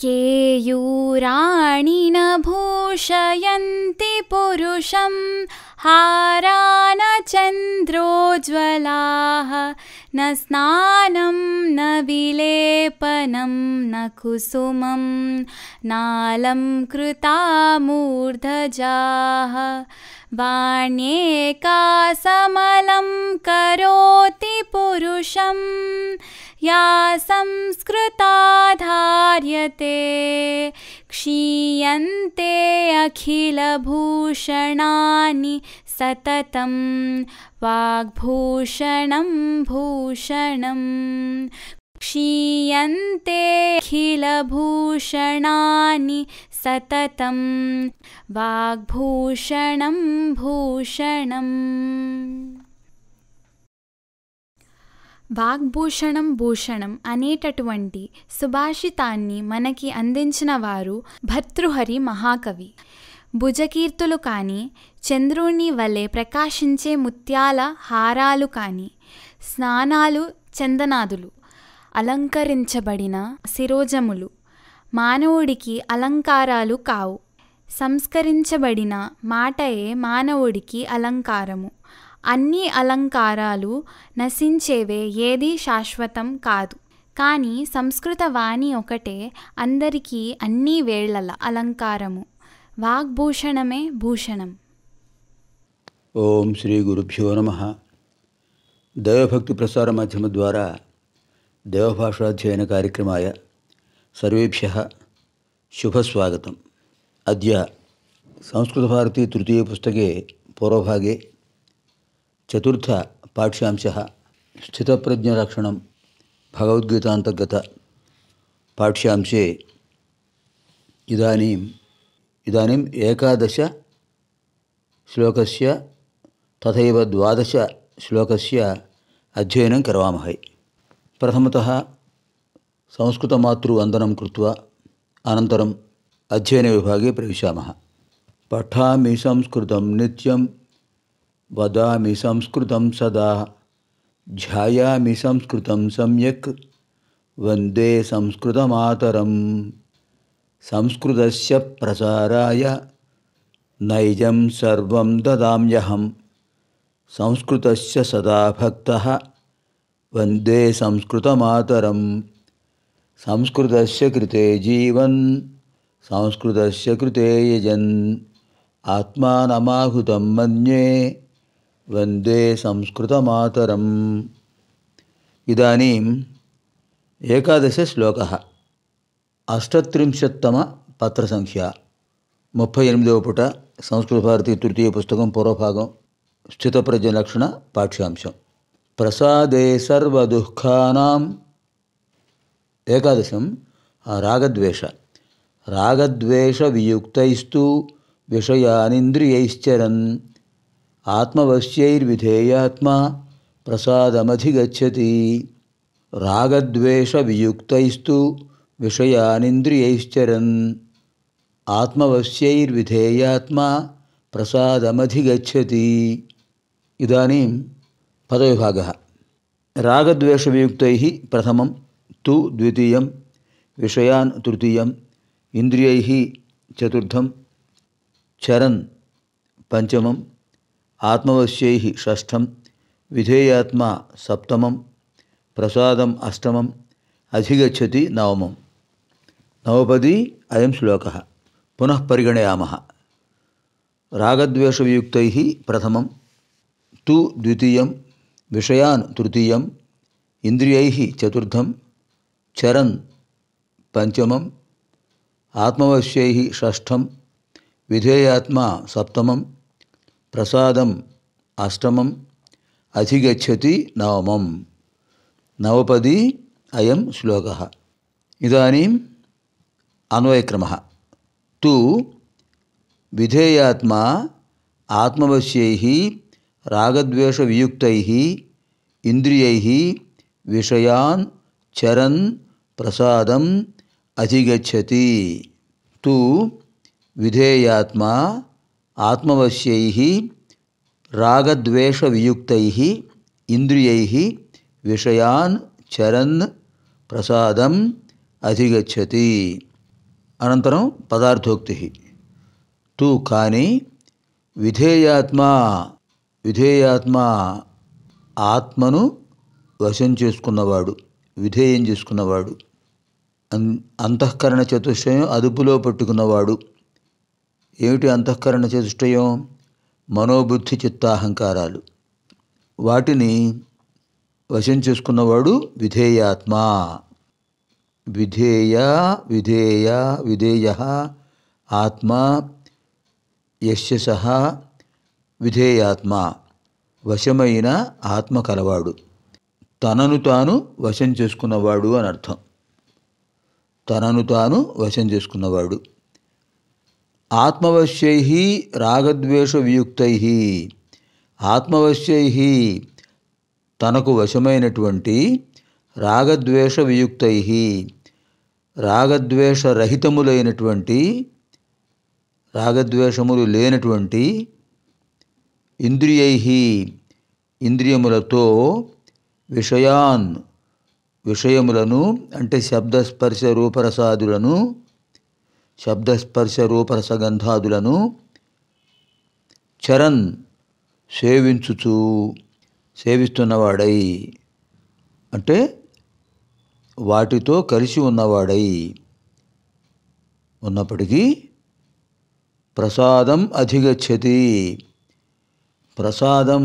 केयूराणि न भूषयन्ति पुरुषं हारा न चन्द्रोज्ज्वलाः न स्नानं न विलेपनं न कुसुमं नालं कृता मूर्धजाः वाण्येका समलं करोति पुरुषम् या संस्कृता धार्यते क्षीयन्ते अखिलभूषणानि सततं वाग्भूषणं भूषणम् क्षीयन्ते अखिलभूषणानि सततं वाग्भूषणं भूषणम् వాగ్భూషణం భూషణం అనేటటువంటి సుభాషితాన్ని మనకి అందించిన వారు భర్తృహరి మహాకవి భుజకీర్తులు కానీ చంద్రుణ్ణి వలె ప్రకాశించే ముత్యాల హారాలు కానీ స్నానాలు చందనాదులు అలంకరించబడిన శిరోజములు మానవుడికి అలంకారాలు కావు సంస్కరించబడిన మాటయే మానవుడికి అలంకారము అన్ని అలంకారాలు నశించేవే ఏదీ శాశ్వతం కాదు కానీ సంస్కృత వాణి ఒకటే అందరికీ అన్ని వేళ్ళల అలంకారము వాగ్భూషణమే భూషణం ఓం శ్రీ గురుభ్యో నమ దైవభక్తి ప్రసార మాధ్యమ ద్వారా దేవభాషాధ్యయన కార్యక్రమాయ సర్వేభ్య శుభస్వాగతం అద్య సంస్కృతభారతి తృతీయ పుస్తకే పూర్వభాగే చతుర్థ పాఠ్యాంశ స్థితప్రజ్ఞరక్షణం భగవద్గీతాంతర్గత పాఠ్యాంశే ఇదానీం ఇదానీం ఏకాదశ శ్లోకస్య తథైవ ద్వాదశ శ్లోకస్య అధ్యయనం కరవామహై ప్రథమతః సంస్కృతమాతృవందనం కృత్వా అనంతరం అధ్యయన విభాగే ప్రవిశామः పఠామి సంస్కృతం నిత్యం वदामि संस्कृतं सदा ध्यायामि संस्कृतं सम्यक् वन्दे संस्कृतमातरं संस्कृतस्य प्रसाराय नैजं सर्वं ददाम्यहं संस्कृतस्य सदा भक्तः वन्दे संस्कृतमातरं संस्कृतस्य कृते जीवन् संस्कृतस्य कृते यजन् आत्मानमाहुतं मन्ये వందే సంస్కృత మాతరం ఇదానీం ఏకాదశ శ్లోక అష్టత్రింశత్తమ పత్ర సంఖ్య ముప్పై ఎనిమిదవ పుట సంస్కృత భారతి తృతీయ పుస్తకం పూర్వభాగం స్థితప్రజలక్షణ పాఠ్యాంశం ప్రసాదే సర్వదుఃఖానాం ఏకాదశం రాగద్వేష రాగద్వేష వియుక్తైస్తు విషయానింద్రియైశ్చరన్ आत्मवश्यैर्विधेयात्मा प्रसादमधिगछति रागद्वेषवियुक्तैस्तु विषयानिन्द्रियैश्चरन् आत्मवश्यैर्विधेयात्मा प्रसादमधिगछति इदानीं पदविभागः रागद्वेषवियुक्तैः प्रथमं तु द्वितीयं विषयान् तृतीयम् इन्द्रियैः चतुर्थं चरन् पञ्चमं आत्मवश्य षष्ठम विधेयात्मा सप्तम प्रसाद अष्टम अधिगछति नवम नवपदी अय श्लोक पुनः परिगणयामः रागद्वेशयुक्त प्रथम तो द्वितय विषयान तृतीय इंद्रिय चतुर्थं चरन् पंचम आत्मवश्य षम विधेयात्मा सप्तमं ప్రసాదం అష్టమం అధిగచ్చతి నవమం నవపది అయం శ్లోక ఇదానీం అన్వయక్రమ తు విధేయాత్మా ఆత్మవశ్యై రాగద్వేషవియుక్తై ఇంద్రియై విషయాన్ చరన్ ప్రసాదం అధిగచ్చతి తు విధేయాత్మా ఆత్మవశ్యై రాగద్వేష వియుక్తై ఇంద్రియై విషయాన్ చరన్ ప్రసాదం అధిగచ్చతి అనంతరం పదార్థోక్తి తు కానీ విధేయాత్మ విధేయాత్మ ఆత్మను వశం చేసుకున్నవాడు విధేయం చేసుకున్నవాడు అంతఃకరణ చతుష్టయం అదుపులో పెట్టుకున్నవాడు ఏమిటి అంతఃకరణ చేతుష్టయో మనోబుద్ధి చిత్తాహంకారాలు వాటిని వశం చేసుకున్నవాడు విధేయాత్మ విధేయ విధేయ విధేయ ఆత్మ యశ సహ విధేయాత్మ వశమైన ఆత్మ కలవాడు తనను తాను వశం చేసుకున్నవాడు అని అర్థం తనను తాను వశం చేసుకున్నవాడు ఆత్మవశ్యై రాగద్వేష వియుక్తై ఆత్మవశ్యై తనకు వశమైనటువంటి రాగద్వేష వియుక్తై రాగద్వేషరహితములైనటువంటి రాగద్వేషములు లేనటువంటి ఇంద్రియై ఇంద్రియములతో విషయాన్ విషయములను అంటే శబ్దస్పర్శ రూపరసాదులను శబ్దస్పర్శ రూపరసగంధాదులను చరణ్ సేవించుచు సేవిస్తున్నవాడై అంటే వాటితో కలిసి ఉన్నవాడై ఉన్నప్పటికీ ప్రసాదం అధిగచ్చతి ప్రసాదం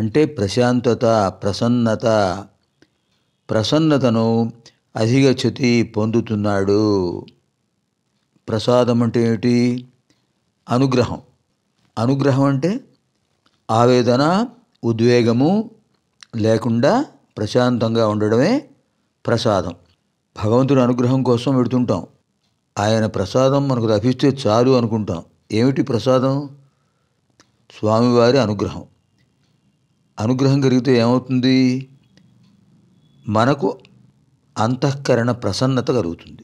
అంటే ప్రశాంతత ప్రసన్నత ప్రసన్నతను అధిగచ్చతి పొందుతున్నాడు ప్రసాదం అంటే ఏమిటి అనుగ్రహం అనుగ్రహం అంటే ఆవేదన ఉద్వేగము లేకుండా ప్రశాంతంగా ఉండడమే ప్రసాదం భగవంతుని అనుగ్రహం కోసం పెడుతుంటాం ఆయన ప్రసాదం మనకు లభిస్తే చాలు అనుకుంటాం ఏమిటి ప్రసాదం స్వామివారి అనుగ్రహం అనుగ్రహం కలిగితే ఏమవుతుంది మనకు అంతఃకరణ ప్రసన్నత కలుగుతుంది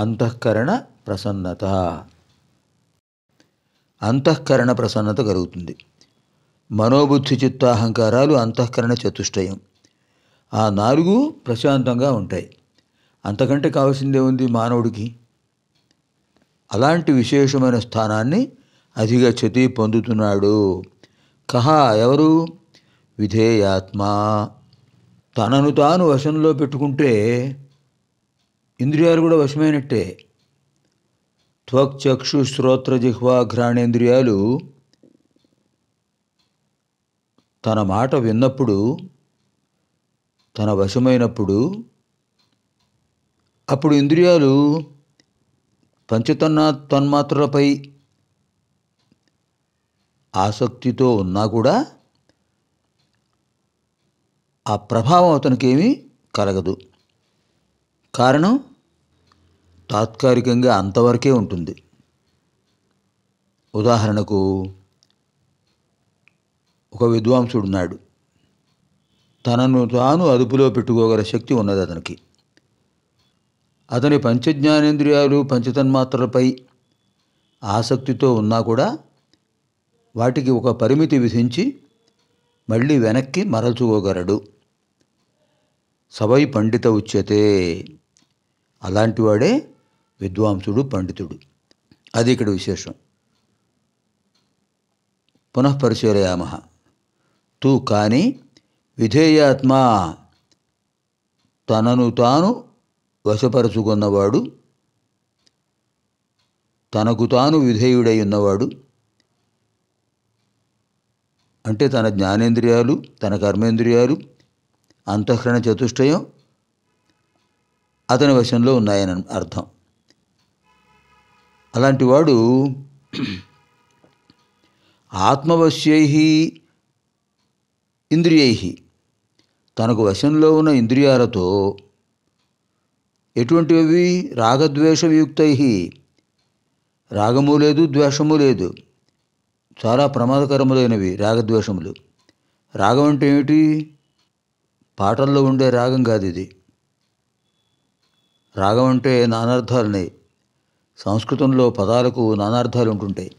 అంతఃకరణ ప్రసన్నత అంతఃకరణ ప్రసన్నత కలుగుతుంది మనోబుద్ధి చిత్త అహంకారాలు అంతఃకరణ చతుష్టయం ఆ నాలుగు ప్రశాంతంగా ఉంటాయి అంతకంటే కావాల్సిందే ఉంది మానవుడికి అలాంటి విశేషమైన స్థానాన్ని అధిగచ్చతి పొందుతున్నాడు కహా ఎవరు విధేయాత్మ తనను తాను వశంలో పెట్టుకుంటే ఇంద్రియాలు కూడా వశమైనట్టే త్వక్ చక్షు శ్రోత్ర జిహ్వా ఘ్రాణేంద్రియాలు తన మాట విన్నప్పుడు తన వశమైనప్పుడు అప్పుడు ఇంద్రియాలు పంచతన్న తన్మాత్రలపై ఆసక్తితో ఉన్నా కూడా ఆ ప్రభావం అతనికేమీ కలగదు కారణం తాత్కాలికంగా అంతవరకే ఉంటుంది ఉదాహరణకు ఒక విద్వాంసుడున్నాడు తనను తాను అదుపులో పెట్టుకోగల శక్తి ఉన్నది అతనికి అతని పంచజ్ఞానేంద్రియాలు పంచతన్మాత్రలపై ఆసక్తితో ఉన్నా కూడా వాటికి ఒక పరిమితి విధించి మళ్ళీ వెనక్కి మరల్చుకోగలడు సవై పండిత ఉచ్యతే అలాంటివాడే విద్వాంసుడు పండితుడు అది ఇక్కడ విశేషం పునఃపరిశీలయామ తూ కానీ విధేయాత్మ తనను తాను వశపరుచుకున్నవాడు తనకు తాను విధేయుడై ఉన్నవాడు అంటే తన జ్ఞానేంద్రియాలు తన కర్మేంద్రియాలు అంతఃకరణ చతుష్టయం అతని వశంలో ఉన్నాయని అర్థం అలాంటి వాడు ఆత్మవశ్యై ఇంద్రియై తనకు వశంలో ఉన్న ఇంద్రియాలతో ఎటువంటివి రాగద్వేషయుక్తై రాగము లేదు ద్వేషము లేదు చాలా ప్రమాదకరములైనవి రాగద్వేషములు రాగం అంటే ఏమిటి పాటల్లో ఉండే రాగం కాదు ఇది రాగం అంటే నానర్థాలున్నాయి సంస్కృతంలో పదాలకు నానార్థాలు ఉంటుంటాయి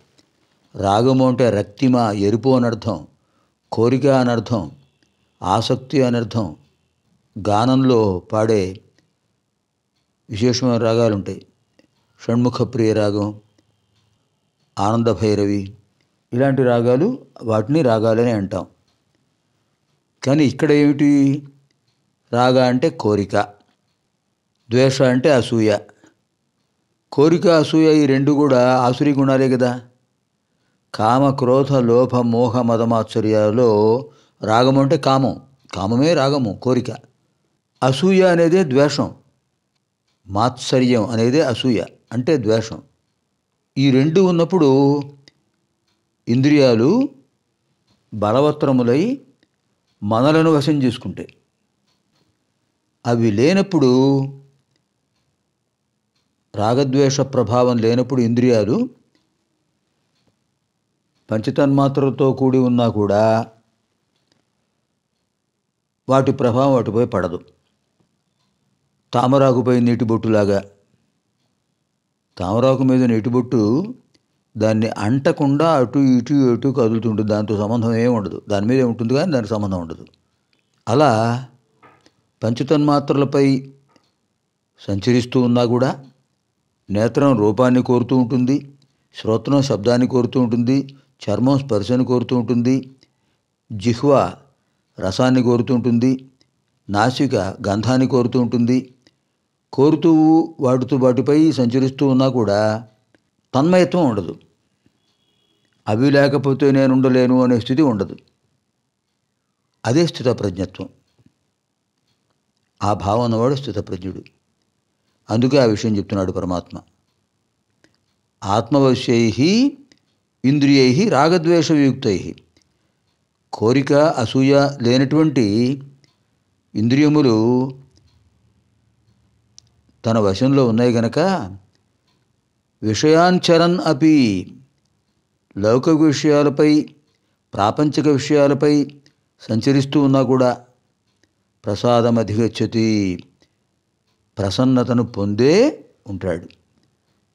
రాగము అంటే రక్తిమ ఎరుపు అనర్థం కోరిక అనర్థం ఆసక్తి అనర్థం గానంలో పాడే విశేషమైన రాగాలు ఉంటాయి షణ్ముఖ ప్రియ రాగం ఆనంద భైరవి ఇలాంటి రాగాలు వాటిని రాగాలని అంటాం కానీ ఇక్కడ ఏమిటి రాగా అంటే కోరిక ద్వేష అంటే అసూయ కోరిక అసూయ ఈ రెండు కూడా ఆసురి గుణాలే కదా కామ క్రోధ లోభ మోహ మదమాత్సర్యాలలో రాగము అంటే కామం కామమే రాగము కోరిక అసూయ అనేదే ద్వేషం మాత్సర్యం అనేదే అసూయ అంటే ద్వేషం ఈ రెండు ఉన్నప్పుడు ఇంద్రియాలు బలవత్రములై మనలను వశం చేసుకుంటాయి అవి లేనప్పుడు రాగద్వేష ప్రభావం లేనప్పుడు ఇంద్రియాలు పంచతన్మాత్రలతో కూడి ఉన్నా కూడా వాటి ప్రభావం వాటిపై పడదు తామరాకుపై నీటి బొట్టులాగా తామరాకు మీద నీటి బొట్టు దాన్ని అంటకుండా అటు ఇటు ఇటు కదులుతుంటుంది దాంతో సంబంధం ఏమి ఉండదు దాని మీద ఉంటుంది కానీ దానికి సంబంధం ఉండదు అలా పంచతన్మాత్రలపై సంచరిస్తూ ఉన్నా కూడా నేత్రం రూపాన్ని కోరుతూ ఉంటుంది శ్రోత్రం శబ్దాన్ని కోరుతూ ఉంటుంది చర్మం స్పర్శను కోరుతూ ఉంటుంది జిహ్వ రసాన్ని కోరుతూ ఉంటుంది నాసిక గంధాన్ని కోరుతూ ఉంటుంది కోరుతూ వాటితో వాటిపై సంచరిస్తూ ఉన్నా కూడా తన్మయత్వం ఉండదు అవి లేకపోతే నేను ఉండలేను అనే స్థితి ఉండదు అదే స్థితప్రజ్ఞత్వం ఆ భావన వాడు స్థితప్రజ్ఞుడు అందుకే ఆ విషయం చెప్తున్నాడు పరమాత్మ ఆత్మవశ్యై ఇంద్రియై రాగద్వేష వియుక్తై కోరిక అసూయ లేనటువంటి ఇంద్రియములు తన వశంలో ఉన్నాయి గనక విషయాంచరన్ అపి లౌకిక విషయాలపై ప్రాపంచిక విషయాలపై సంచరిస్తూ ఉన్నా కూడా ప్రసాదం అధిగచ్చతి ప్రసన్నతను పొందే ఉంటాడు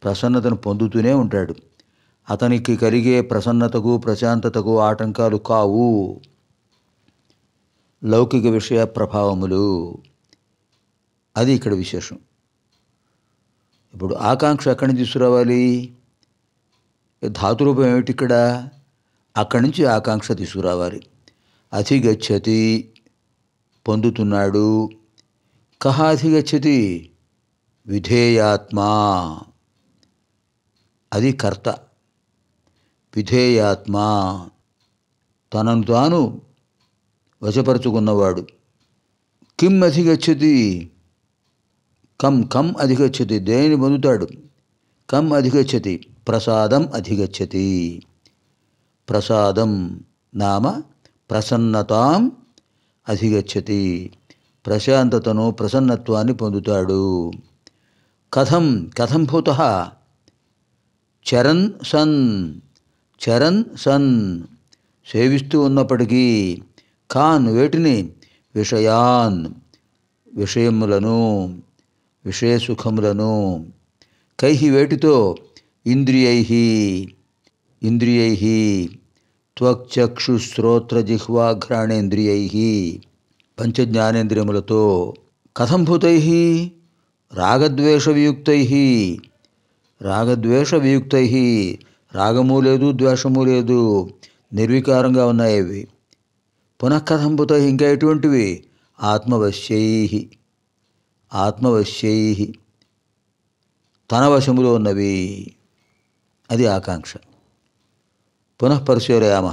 ప్రసన్నతను పొందుతూనే ఉంటాడు అతనికి కలిగే ప్రసన్నతకు ప్రశాంతతకు ఆటంకాలు కావు లౌకిక విషయ ప్రభావములు అది ఇక్కడ విశేషం ఇప్పుడు ఆకాంక్ష ఎక్కడి నుంచి తీసుకురావాలి ధాతురూపం ఏమిటి ఇక్కడ అక్కడి నుంచి ఆకాంక్ష తీసుకురావాలి అతిగచ్చతి పొందుతున్నాడు కహాధిగచ్చతి విధేయాత్మా అది కర్త విధేయాత్మ తనను తాను వశపరుచుకున్నవాడు కిం అధిగచ్చతి కం కం అధిగచ్చతి దేని పొందుతాడు కం అధిగచ్చతి ప్రసాదం అధిగచ్చతి ప్రసాదం నామ ప్రసన్నతాం అధిగచ్చతి ప్రశాంతతను ప్రసన్నత్వాన్ని పొందుతాడు కథం కథం భూత చరణ్ సన్ చరణ్ సన్ సేవిస్తూ ఉన్నప్పటికీ ఖాన్ వేటిని విషయాన్ విషయములను విషయసుఖములను కైహి వేటితో ఇంద్రియై ఇంద్రియై త్వక్చక్షుశ్రోత్రజిహ్వాఘ్రాణేంద్రియై పంచజ్ఞానేంద్రియములతో కథం భూతై రాగద్వేషవియుక్తై రాగద్వేషవియుక్తై రాగము లేదు ద్వేషము లేదు నిర్వికారంగా ఉన్నాయి అవి ఇంకా ఎటువంటివి ఆత్మవశ్యై ఆత్మవశ్యై తన వశములో ఉన్నవి అది ఆకాంక్ష పునఃపరిశీలయామ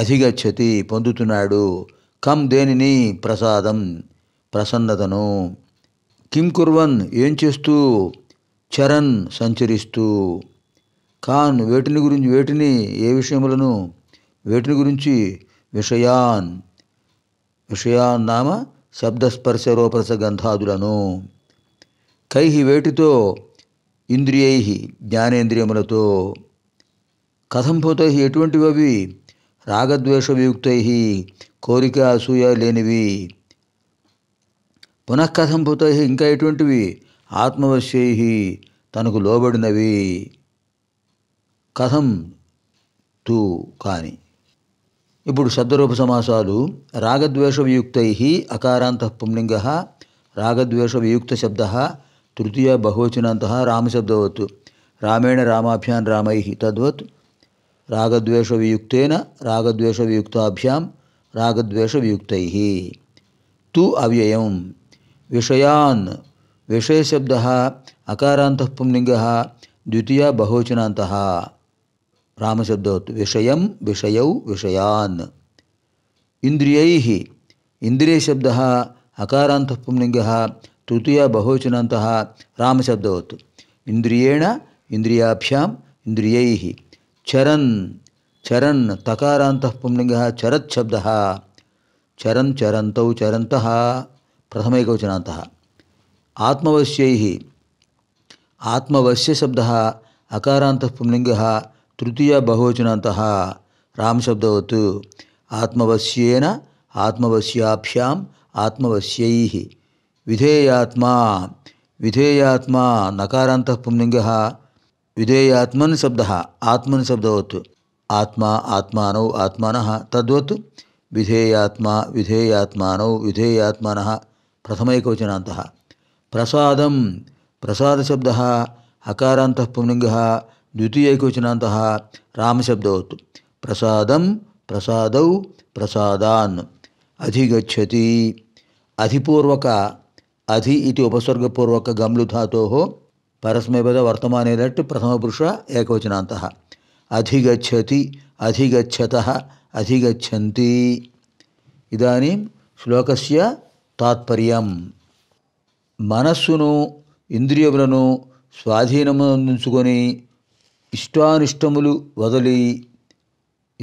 అధిగచ్చతి పొందుతున్నాడు కం దేనిని ప్రసాదం ప్రసన్నతను కిం కుర్వన్ ఏం చేస్తూ చరణ్ సంచరిస్తూ ఖాన్ వేటిని గురించి వేటిని ఏ విషయములను వేటిని గురించి విషయాన్ విషయాన్ నామ శబ్దస్పర్శ రూపరస గంధాదులను కైహి వేటితో ఇంద్రియై జ్ఞానేంద్రియములతో కథం ఎటువంటివి అవి వియుక్తై కోరిక అసూయ లేనివి పునఃకథంపుతై ఇంకా ఎటువంటివి ఆత్మవశ్యై తనకు లోబడినవి కథం తూ కాని ఇప్పుడు శబ్దరూప సమాసాలు రాగద్వేషవియుక్తై అకారాంత పుంలింగ రాగద్వేషవియుక్త శబ్ద తృతీయ బహువచనాంత రామశబ్దవత్ రామేణ రామాభ్యాం రామై తద్వత్ రాగద్వేషవియుక్తేన రాగద్వేషవియుక్తాభ్యాం रागद्वेष तु अव्यय विषयान विषय शब्द अकारांत पुमलिंग द्वितीय बहुवचनांत राम विषय विषय विषयान इंद्रिय इंद्रिय शब्द अकारांत पुमलिंग तृतीय बहुवचनांत राम शब्द इंद्रियेण इंद्रिय चरन चरन् तकारान्तः पुंलिङ्गः चरत् शब्दः चरन् चरन्तौ चरन्तः आत्मश्य शब्द अकारात शब्दः तृतीय पुंलिङ्गः राम रामशब्दवत् आत्मवश्येन आत्मवश्याभ्याम् आत्मवश्यैः विधेयात्मा विधेयात्मा नकारात पुंलिङ्गः विधेयात्मन शब्द आत्मन शब्दवत् आत्मा आत्मानौ आत्मानः तद्वत् विधेयात्मा विधेयात्मानौ विधेयात्मानः प्रथमैकवचनान्तः प्रसादं प्रसादशब्दः हकारान्तः पुंलिङ्गः द्वितीयैकवचनान्तः रामशब्दवत् प्रसादं प्रसादौ प्रसादान् अधिगच्छति अधिपूर्वक अधि इति उपसर्गपूर्वक गम्लु धातोः परस्मैपद वर्तमाने लट् प्रथमपुरुष एकवचनान्तः అధిగచ్చతి అధిగచ్చత అధిగచ్చంతి ఇదానీం శ్లోకస్య తాత్పర్యం మనస్సును ఇంద్రియములను స్వాధీనముంచుకొని ఇష్టానిష్టములు వదలి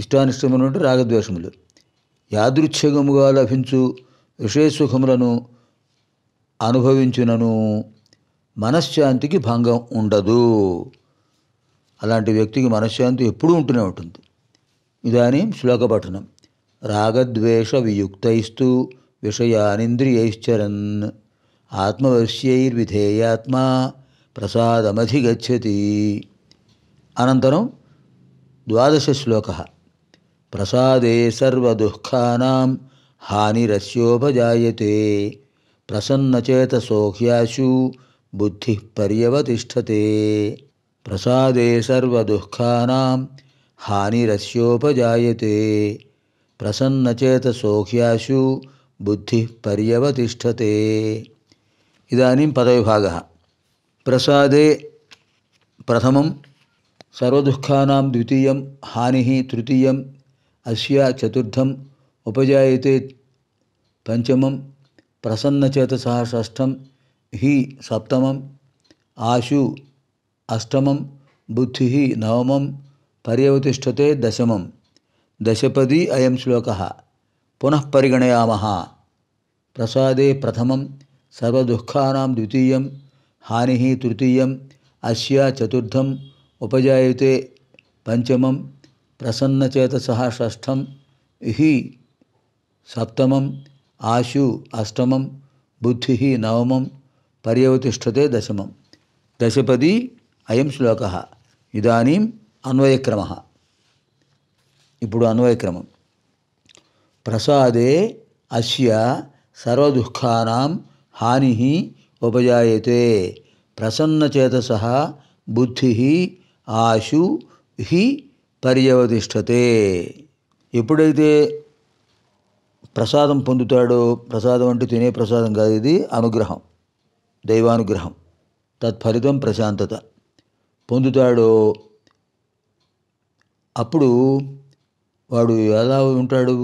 ఇష్టానిష్టములు అంటే రాగద్వేషములు యాదృచ్ఛగముగా లభించు విషయసుఖములను అనుభవించునను మనశ్శాంతికి భంగం ఉండదు అలాంటి వ్యక్తికి మనశ్శాంతి ఎప్పుడూ ఉంటూనే ఉంటుంది ఇదానీ శ్లోక పఠనం రాగద్వేష వియుక్తైస్తు విషయానింద్రియైశ్చరన్ ఆత్మవశ్యైర్విధేయాత్మా ప్రసాదమధిగచ్చతి అనంతరం ద్వాదశ శ్లోక ప్రసాదే సర్వదుఃఖానా హానిరస్యోపజాయతే ప్రసన్నచేతసోహ్యాశు బుద్ధి పర్యవతిష్టతే प्रसादे सर्वदुःखानां हानिरस्योपजायते प्रसन्नचेतसौख्यासु बुद्धिः पर्यवतिष्ठते इदानीं पदविभागः प्रसादे प्रथमं सर्वदुःखानां द्वितीयं हानिः तृतीयम् अस्य चतुर्थम् उपजायते पञ्चमं प्रसन्नचेतसः षष्ठं हि सप्तमम् आशु అష్టమం బుద్ధి నవమం పర్యవతిష్టతే దశమం దశపది అయం శ్లోక పునః పరిగణయామ ప్రసాదే ప్రథమం సర్వదుఃఖానాం ద్వితీయం హాని తృతీయం అస్యా చతుర్థం ఉపజాయతే పంచమం ప్రసన్నచేతస షష్ఠం ఇహి సప్తమం ఆశు అష్టమం బుద్ధి నవమం పర్యవతిష్టతే దశమం దశపది అయం శ్లోక ఇదానీం అన్వయక్రమ ఇప్పుడు అన్వయక్రమం ప్రసాదే అస్య సర్వదుఃఖానాం హాని ఉపజాయతే ప్రసన్నచేతస బుద్ధి ఆశు హి పర్యవతిష్టతే ఎప్పుడైతే ప్రసాదం పొందుతాడో ప్రసాదం అంటే తినే ప్రసాదం కాదు ఇది అనుగ్రహం దైవానుగ్రహం తత్ఫలితం ప్రశాంతత పొందుతాడో అప్పుడు వాడు ఎలా ఉంటాడు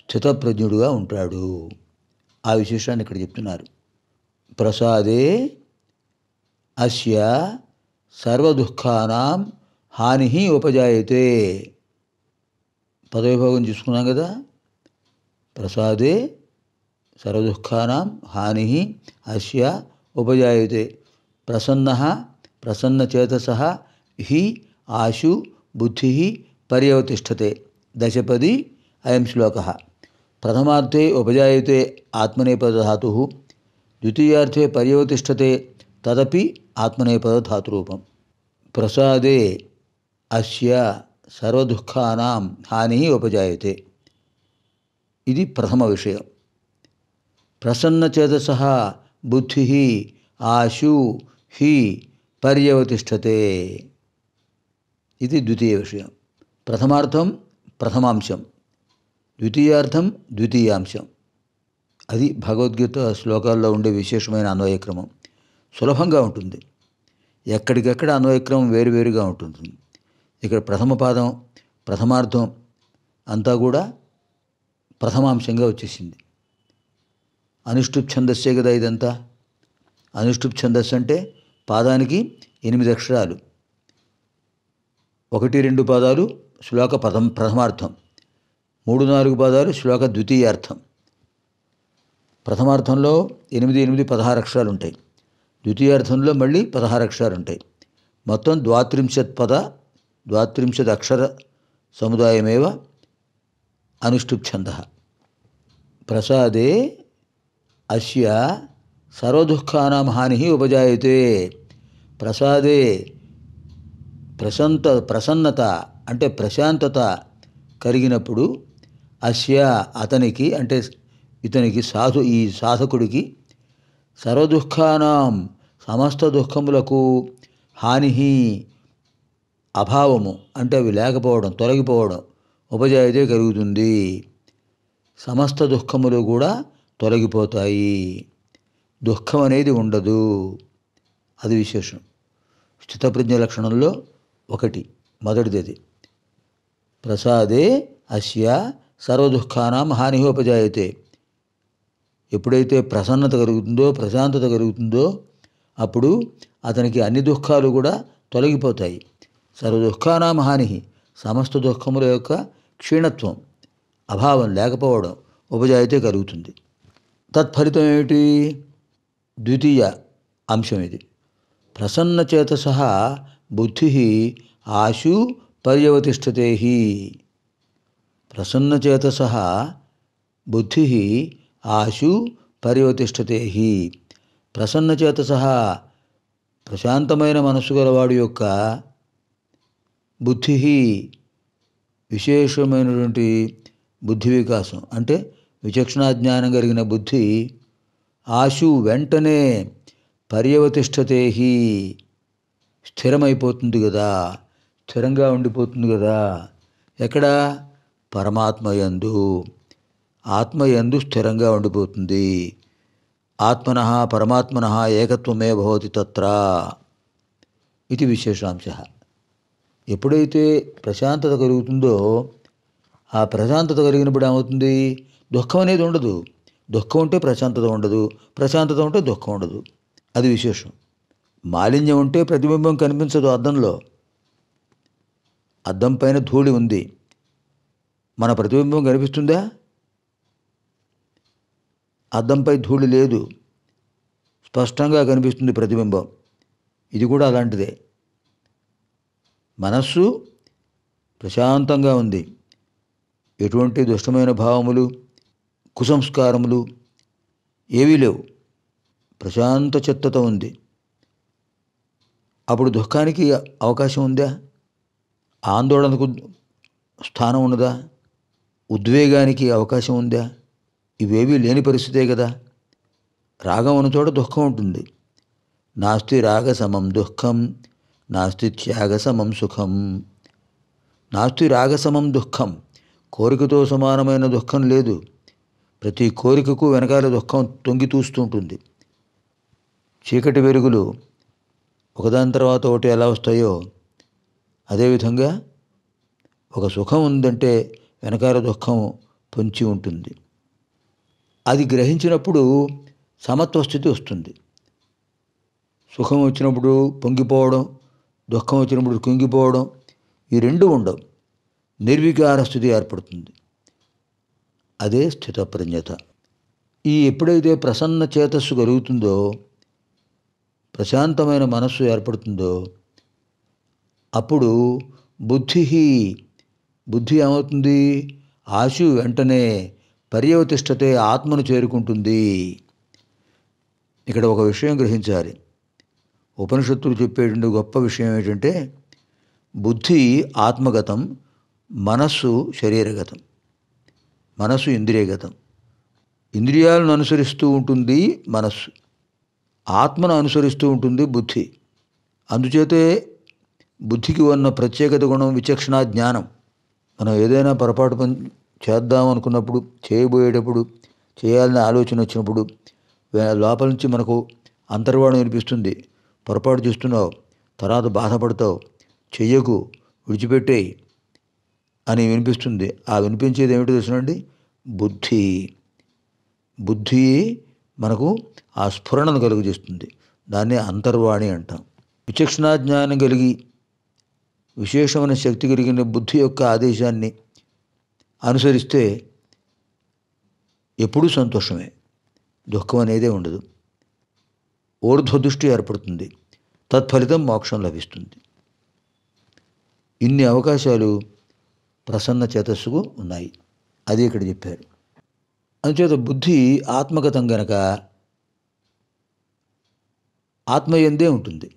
స్థితప్రజ్ఞుడుగా ఉంటాడు ఆ విశేషాన్ని ఇక్కడ చెప్తున్నారు ప్రసాదే అస్య సర్వదుఃఖానాం హాని ఉపజాయతే పదవిభాగం చూసుకున్నాం కదా ప్రసాదే సర్వదుఃఖానాం హాని అస్య ఉపజాయతే ప్రసన్న प्रसन्नचेतस हि आशु बुद्धि पर्यवतिषते दशपदी अयं श्लोक प्रथमार्थे उपजाते आत्मनेपदधातुः द्वितीयार्थे पर्यवतिष्ठते तदपि आत्मनेपदधातुरूपं प्रसाद अस्य सर्वदुःखानां उपजाते प्रथम विषय प्रसन्नचेतस बुद्धि आशु हि పర్యవతిష్టతే ఇది ద్వితీయ విషయం ప్రథమార్థం ప్రథమాంశం ద్వితీయార్థం ద్వితీయాంశం అది భగవద్గీత శ్లోకాల్లో ఉండే విశేషమైన అన్వయక్రమం సులభంగా ఉంటుంది ఎక్కడికక్కడ అన్వయక్రమం వేరువేరుగా ఉంటుంది ఇక్కడ ప్రథమ పాదం ప్రథమార్థం అంతా కూడా ప్రథమాంశంగా వచ్చేసింది అనుష్ఠుప్ ఛందస్సే కదా ఇదంతా అనుష్ఠుప్ ఛందస్సు అంటే పాదానికి ఎనిమిది అక్షరాలు ఒకటి రెండు పాదాలు శ్లోక పదం ప్రథమార్థం మూడు నాలుగు పాదాలు శ్లోక ద్వితీయార్థం ప్రథమార్థంలో ఎనిమిది ఎనిమిది పదహారు అక్షరాలు ఉంటాయి ద్వితీయార్థంలో మళ్ళీ పదహారు అక్షరాలు ఉంటాయి మొత్తం ద్వాత్రింశత్ పద ద్వాత్రింశత్ అక్షర సముదాయమేవ అనుష్ఠుప్ ఛంద ప్రసాదే అశ్యా సర్వదుఃఖానం హాని ఉపజాయతే ప్రసాదే ప్రశాంత ప్రసన్నత అంటే ప్రశాంతత కలిగినప్పుడు అస్య అతనికి అంటే ఇతనికి సాధు ఈ సాధకుడికి సర్వదుఃఖానాం సమస్త దుఃఖములకు హాని అభావము అంటే అవి లేకపోవడం తొలగిపోవడం ఉపజాయితే కలుగుతుంది సమస్త దుఃఖములు కూడా తొలగిపోతాయి దుఃఖం అనేది ఉండదు అది విశేషం స్థితప్రజ్ఞ లక్షణంలో ఒకటి మొదటిది అది ప్రసాదే అస్య సర్వదుఃఖానాం హానిహోపజాయతే ఎప్పుడైతే ప్రసన్నత కలుగుతుందో ప్రశాంతత కలుగుతుందో అప్పుడు అతనికి అన్ని దుఃఖాలు కూడా తొలగిపోతాయి సర్వదుఃఖానాం హాని సమస్త దుఃఖముల యొక్క క్షీణత్వం అభావం లేకపోవడం ఉపజాయితే కలుగుతుంది తత్ఫలితం ఏమిటి ద్వితీయ అంశం ఇది ప్రసన్నచేత సహా బుద్ధి ఆశు పర్యవతిష్టతే ప్రసన్నచేత సహా బుద్ధి ఆశు పర్యవతిష్టతే ప్రసన్నచేత సహా ప్రశాంతమైన మనసు గలవాడు యొక్క బుద్ధి విశేషమైనటువంటి బుద్ధి వికాసం అంటే విచక్షణాజ్ఞానం కలిగిన బుద్ధి ఆశు వెంటనే పర్యవతిష్టతేహి స్థిరమైపోతుంది కదా స్థిరంగా ఉండిపోతుంది కదా ఎక్కడ పరమాత్మయందు ఆత్మయందు స్థిరంగా ఉండిపోతుంది ఆత్మన పరమాత్మన ఏకత్వమే భవతి తత్ర ఇది విశేషాంశ ఎప్పుడైతే ప్రశాంతత కలుగుతుందో ఆ ప్రశాంతత కలిగినప్పుడు ఏమవుతుంది దుఃఖం అనేది ఉండదు దుఃఖం ఉంటే ప్రశాంతత ఉండదు ప్రశాంతత ఉంటే దుఃఖం ఉండదు అది విశేషం మాలిన్యం ఉంటే ప్రతిబింబం కనిపించదు అద్దంలో అద్దం పైన ధూళి ఉంది మన ప్రతిబింబం కనిపిస్తుందా అద్దంపై ధూళి లేదు స్పష్టంగా కనిపిస్తుంది ప్రతిబింబం ఇది కూడా అలాంటిదే మనస్సు ప్రశాంతంగా ఉంది ఎటువంటి దుష్టమైన భావములు కుసంస్కారములు ఏవీ లేవు ప్రశాంత చెత్తత ఉంది అప్పుడు దుఃఖానికి అవకాశం ఉందా ఆందోళనకు స్థానం ఉన్నదా ఉద్వేగానికి అవకాశం ఉందా ఇవేవీ లేని పరిస్థితే కదా రాగం ఉన్న చోట దుఃఖం ఉంటుంది నాస్తి రాగ సమం దుఃఖం నాస్తి త్యాగ సమం సుఖం నాస్తి రాగ సమం దుఃఖం కోరికతో సమానమైన దుఃఖం లేదు ప్రతి కోరికకు వెనకాల దుఃఖం తొంగి ఉంటుంది చీకటి వెలుగులు ఒకదాని తర్వాత ఒకటి ఎలా వస్తాయో అదేవిధంగా ఒక సుఖం ఉందంటే వెనకాల దుఃఖం పొంచి ఉంటుంది అది గ్రహించినప్పుడు సమత్వ స్థితి వస్తుంది సుఖం వచ్చినప్పుడు పొంగిపోవడం దుఃఖం వచ్చినప్పుడు కుంగిపోవడం ఈ రెండు ఉండవు నిర్వికార స్థితి ఏర్పడుతుంది అదే స్థితప్రజ్ఞత ఈ ఎప్పుడైతే ప్రసన్న చేతస్సు కలుగుతుందో ప్రశాంతమైన మనస్సు ఏర్పడుతుందో అప్పుడు బుద్ధి బుద్ధి ఏమవుతుంది ఆశు వెంటనే పర్యవతిష్టతే ఆత్మను చేరుకుంటుంది ఇక్కడ ఒక విషయం గ్రహించాలి ఉపనిషత్తులు చెప్పేటువంటి గొప్ప విషయం ఏంటంటే బుద్ధి ఆత్మగతం మనస్సు శరీరగతం మనసు ఇంద్రియగతం ఇంద్రియాలను అనుసరిస్తూ ఉంటుంది మనస్సు ఆత్మను అనుసరిస్తూ ఉంటుంది బుద్ధి అందుచేతే బుద్ధికి ఉన్న ప్రత్యేకత గుణం విచక్షణ జ్ఞానం మనం ఏదైనా పొరపాటు పని చేద్దాం అనుకున్నప్పుడు చేయబోయేటప్పుడు చేయాలనే ఆలోచన వచ్చినప్పుడు లోపల నుంచి మనకు అంతర్వాణం వినిపిస్తుంది పొరపాటు చేస్తున్నావు తర్వాత బాధపడతావు చెయ్యకు విడిచిపెట్టేయి అని వినిపిస్తుంది ఆ వినిపించేది ఏమిటో తెలుసునండి బుద్ధి బుద్ధి మనకు ఆ స్ఫురణను కలుగజేస్తుంది దాన్ని అంతర్వాణి అంటాం విచక్షణ జ్ఞానం కలిగి విశేషమైన శక్తి కలిగిన బుద్ధి యొక్క ఆదేశాన్ని అనుసరిస్తే ఎప్పుడూ సంతోషమే దుఃఖం అనేదే ఉండదు దృష్టి ఏర్పడుతుంది తత్ఫలితం మోక్షం లభిస్తుంది ఇన్ని అవకాశాలు ప్రసన్న చేతస్సుకు ఉన్నాయి అది ఇక్కడ చెప్పారు అందుచేత బుద్ధి ఆత్మగతం గనక ఆత్మయందే ఉంటుంది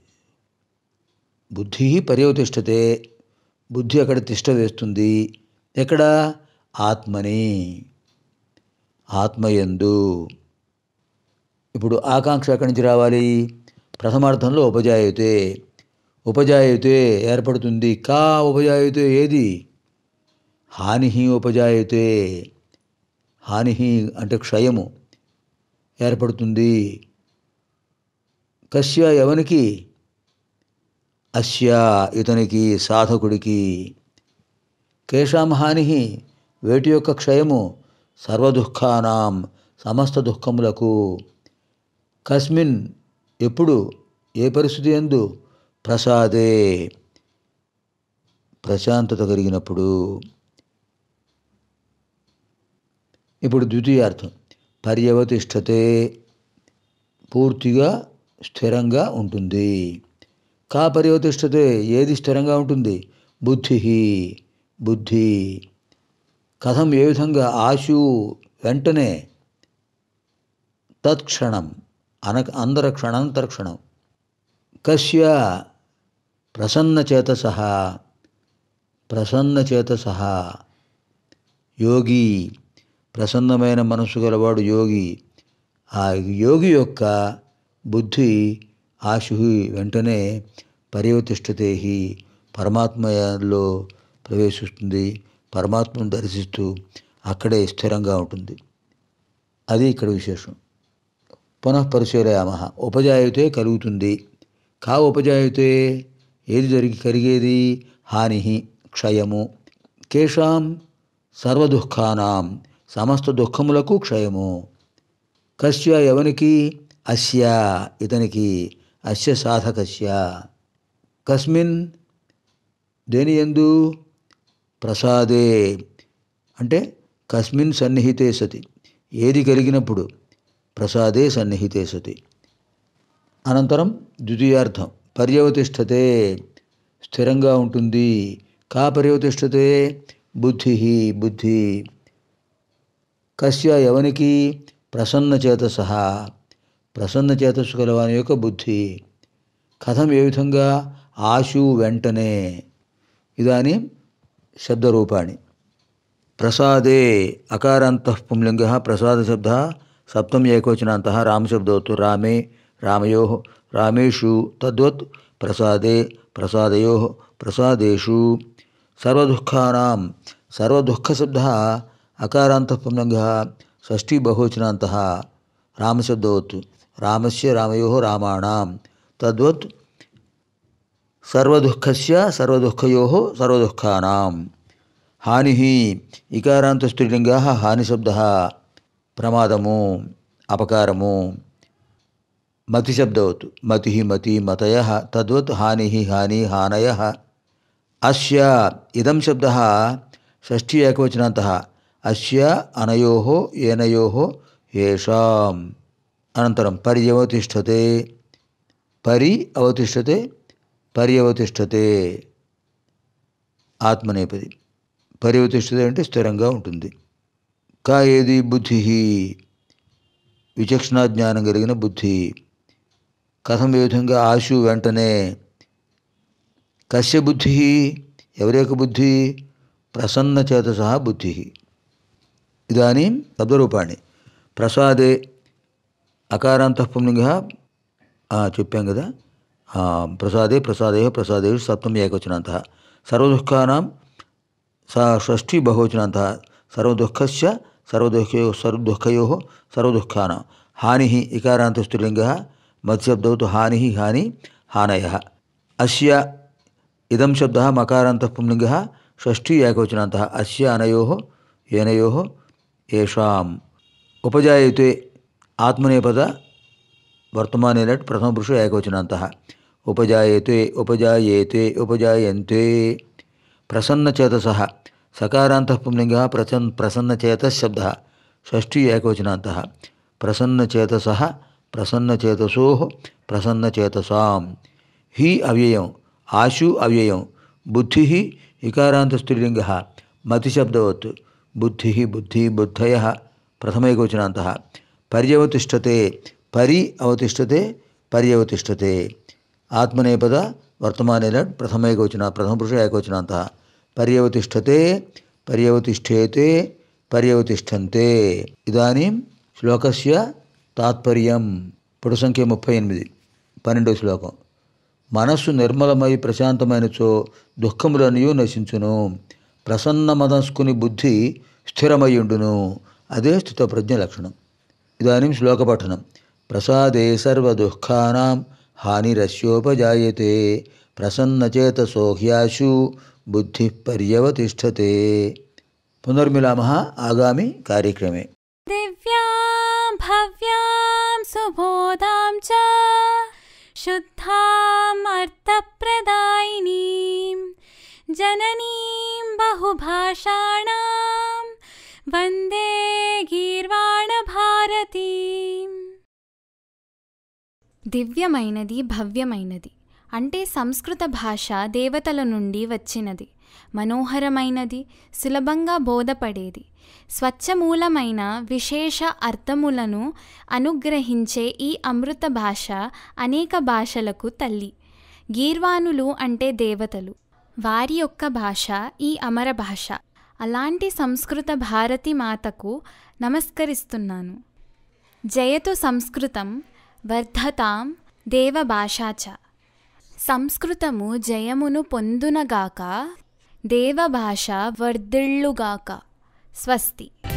బుద్ధి పర్యవతిష్టతే బుద్ధి అక్కడ తిష్ట వేస్తుంది ఎక్కడ ఆత్మని ఆత్మయందు ఇప్పుడు ఆకాంక్ష ఎక్కడి నుంచి రావాలి ప్రథమార్థంలో ఉపజాయతే ఉపజాయతే ఏర్పడుతుంది కా ఉపజాయతే ఏది హాని ఉపజాయతే హాని అంటే క్షయము ఏర్పడుతుంది కశ్య ఎవనికి అశ్య ఇతనికి సాధకుడికి కేశాం హాని వేటి యొక్క క్షయము సర్వదుఃఖానాం సమస్త దుఃఖములకు కస్మిన్ ఎప్పుడు ఏ పరిస్థితి ఎందు ప్రసాదే ప్రశాంతత కలిగినప్పుడు ఇప్పుడు ద్వితీయార్థం పర్యవతిష్టతే పూర్తిగా స్థిరంగా ఉంటుంది కా పర్యవతిష్టతే ఏది స్థిరంగా ఉంటుంది బుద్ధి బుద్ధి కథం ఏ విధంగా ఆశు వెంటనే తత్క్షణం అన అందర క్షణాంతర క్షణం కశ్య ప్రసన్నచేత సహా యోగి ప్రసన్నమైన మనసు గలవాడు యోగి ఆ యోగి యొక్క బుద్ధి ఆశు వెంటనే పర్యవతిష్టతేహి పరమాత్మలో ప్రవేశిస్తుంది పరమాత్మను దర్శిస్తూ అక్కడే స్థిరంగా ఉంటుంది అది ఇక్కడ విశేషం పునఃపరిశీలయామ ఉపజాయితే కలుగుతుంది కా ఉపజాయితే ఏది జరిగి కలిగేది హాని క్షయము కేషాం సర్వదుఃఖానాం సమస్త దుఃఖములకు క్షయము కశ్య ఎవనికి అస్య ఇతనికి అస్య సాధకస్య కస్మిన్ దేని ఎందు ప్రసాదే అంటే కస్మిన్ సన్నిహితే సతి ఏది కలిగినప్పుడు ప్రసాదే సన్నిహితే సతి అనంతరం ద్వితీయార్థం పర్యవతిష్టతే స్థిరంగా ఉంటుంది కా పర్యవతిష్టతే బుద్ధి బుద్ధి కశ్య ఎవనికి ప్రసన్న చేతస ప్రసన్న చేతస్సు గలవాని యొక్క బుద్ధి కథం ఏ విధంగా ఆశు వెంటనే ఇదాని శబ్దరూపాణి ప్రసాదే అకారాంత పుంలింగ శబ్ద సప్తం ఏకవచనాంత రామశబ్దవత్తు రామే రామయో రామేషు తద్వత్ ప్రసాదే ప్రసాదయో ప్రసాదేషు సర్వదుఃఖానాం సర్వదుఃఖశబ్ద अकारान्तः पुल्लङ्घः षष्ठीबहुवचनान्तः रामशब्दवत् से रामो रामाणां तद्वत् सर्वुखो सर्वुखा सर्वदुःखानां इकारात स्त्रीलिंग हानिशब्द प्रमादमु అపకారము మతిశబ్దవత్ मति मति मतय तद्वत् हानि हानि हानय अश इदम शब्द षष्ठी एकवचना అస్య అనయోహో ఏనయోహో ఏషాం అనంతరం పరి అవతిష్టతే పరి అవతిష్టతే పరి అవతిష్టతే ఆత్మనేపది పరి అవతిష్టతే అంటే స్థిరంగా ఉంటుంది కా ఏది బుద్ధి విచక్షణాజ్ఞానం కలిగిన బుద్ధి కథం ఏ విధంగా ఆశు వెంటనే కశ్య బుద్ధి ఎవరి యొక్క బుద్ధి ప్రసన్నచేత సహా బుద్ధి ఇదానీ శబ్దరూపాణి ప్రసాదే అకారాంతః చెప్పాం కదా ప్రసాదే ప్రసాదే ప్రసాదే సప్తమి ఏకవచనాంత సర్వదుఃఖానాం సా షష్ఠి బహువచనాంత సర్వదుఃఖస్య సర్వదుఃఖయో సర్వదుఃఖయో సర్వదుఃఖానాం హాని ఇకారాంతస్తులింగ స్త్రీలింగ మత్శబ్దవతు హాని హాని హానయ అశ్య ఇదం శబ్ద మకారాంత పుంలింగ షష్ఠి ఏకవచనాంత అశ్య అనయో ఏనయో ఏషాం ఉపజాయతే ఆత్మనేపద వర్తమానే ప్రథమ పురుషు ఏకవచనంత ఉపజాయతే ఉపజాయేతే ఉపజాయంతే ప్రసన్నచేతస సకారాంతఃపుణ్యంగ ప్రసన్ ప్రసన్నచేత శబ్ద షష్ఠీ ఏకవచనాంత ప్రసన్నచేతస ప్రసన్నచేతసో ప్రసన్నచేతసాం హి అవ్యయం ఆశు అవ్యయం బుద్ధి ఇకారాంతస్త్రీలింగ మతిశబ్దవత్ బుద్ధి బుద్ధి బుద్ధయ ప్రథమైకోచనాంత పర్యవతిష్టతే పరి అవతిష్టతే పర్యవతిష్టతే ఆత్మనేపద ప్రథమైకోచన ప్రథమ పురుష ఏకోచనాంత పర్యవతిష్టతే పర్యవతిష్టేతే పర్యవతిష్టంతే ఇదానీ శ్లోకస్య తాత్పర్యం పుట సంఖ్య ముప్పై ఎనిమిది పన్నెండో శ్లోకం మనస్సు నిర్మలమై ప్రశాంతమైనచో దుఃఖములనియు నశించును ప్రసన్న మనస్కుని బుద్ధి స్థిరమయ్యుండును అదే స్థితప్రజ్ఞ లక్షణం ఇదానీం శ్లోకపఠనం ప్రసాదే సర్వదుఃఖానాం హానిరస్యోపజాయతే ప్రసన్నచేతసో సోహ్యాశు బుద్ధి పర్యవతిష్టతే పునర్మిలామः ఆగామి కార్యక్రమే దివ్యాం భవ్యాం సుబోధాం చ శుద్ధాం అర్థప్రదాయినీం जननीं వందే గీర్వాణ గీర్వాణభారతీం దివ్యమైనది భవ్యమైనది అంటే సంస్కృత భాష దేవతల నుండి వచ్చినది మనోహరమైనది సులభంగా బోధపడేది స్వచ్ఛమూలమైన విశేష అర్థములను అనుగ్రహించే ఈ అమృత భాష అనేక భాషలకు తల్లి గీర్వాణులు అంటే దేవతలు వారి యొక్క భాష ఈ అమర భాష అలాంటి సంస్కృత భారతి మాతకు నమస్కరిస్తున్నాను జయతు సంస్కృతం వర్ధతాం దేవభాషాచ సంస్కృతము జయమును పొందునగాక దేవభాష వర్ధిళ్ళుగాక స్వస్తి